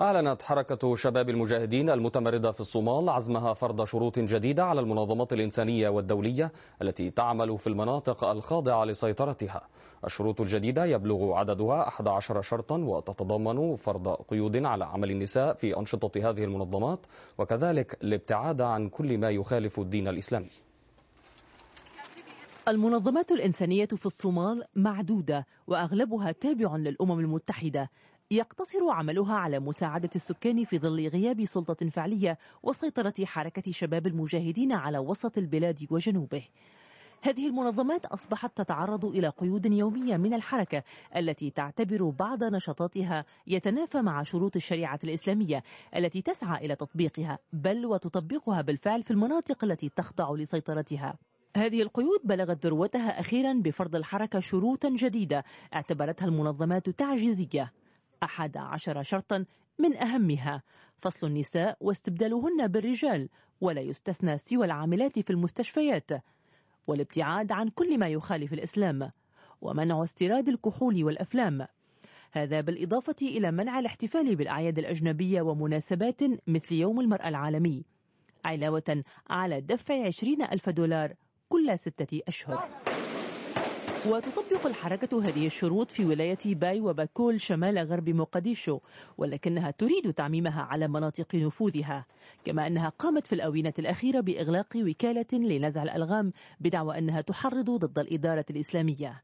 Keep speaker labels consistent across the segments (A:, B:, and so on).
A: أعلنت حركة شباب المجاهدين المتمردة في الصومال عزمها فرض شروط جديدة على المنظمات الإنسانية والدولية التي تعمل في المناطق الخاضعة لسيطرتها الشروط الجديدة يبلغ عددها 11 شرطا وتتضمن فرض قيود على عمل النساء في أنشطة هذه المنظمات وكذلك الابتعاد عن كل ما يخالف الدين الإسلامي
B: المنظمات الإنسانية في الصومال معدودة وأغلبها تابع للأمم المتحدة يقتصر عملها على مساعدة السكان في ظل غياب سلطة فعلية وسيطرة حركة شباب المجاهدين على وسط البلاد وجنوبه هذه المنظمات أصبحت تتعرض إلى قيود يومية من الحركة التي تعتبر بعض نشاطاتها يتنافى مع شروط الشريعة الإسلامية التي تسعى إلى تطبيقها بل وتطبقها بالفعل في المناطق التي تخضع لسيطرتها هذه القيود بلغت ذروتها أخيرا بفرض الحركة شروطا جديدة اعتبرتها المنظمات تعجيزية أحد عشر شرطا من أهمها فصل النساء واستبدالهن بالرجال ولا يستثنى سوى العاملات في المستشفيات والابتعاد عن كل ما يخالف الإسلام ومنع استيراد الكحول والأفلام هذا بالإضافة إلى منع الاحتفال بالأعياد الأجنبية ومناسبات مثل يوم المرأة العالمي علاوة على دفع 20 ألف دولار كل ستة أشهر وتطبق الحركة هذه الشروط في ولاية باي وباكول شمال غرب مقديشو ولكنها تريد تعميمها على مناطق نفوذها كما أنها قامت في الآونة الأخيرة بإغلاق وكالة لنزع الألغام بدعوى أنها تحرض ضد الإدارة الإسلامية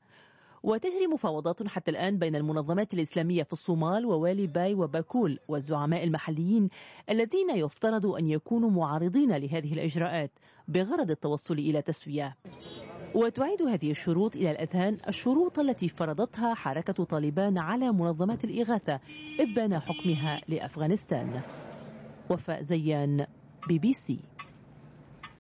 B: وتجري مفاوضات حتى الآن بين المنظمات الإسلامية في الصومال ووالي باي وباكول والزعماء المحليين الذين يفترض أن يكونوا معارضين لهذه الإجراءات بغرض التوصل إلى تسوية وتعيد هذه الشروط إلى الأذهان الشروط التي فرضتها حركة طالبان على منظمات الإغاثة إبان حكمها لأفغانستان وفاء زيان بي بي سي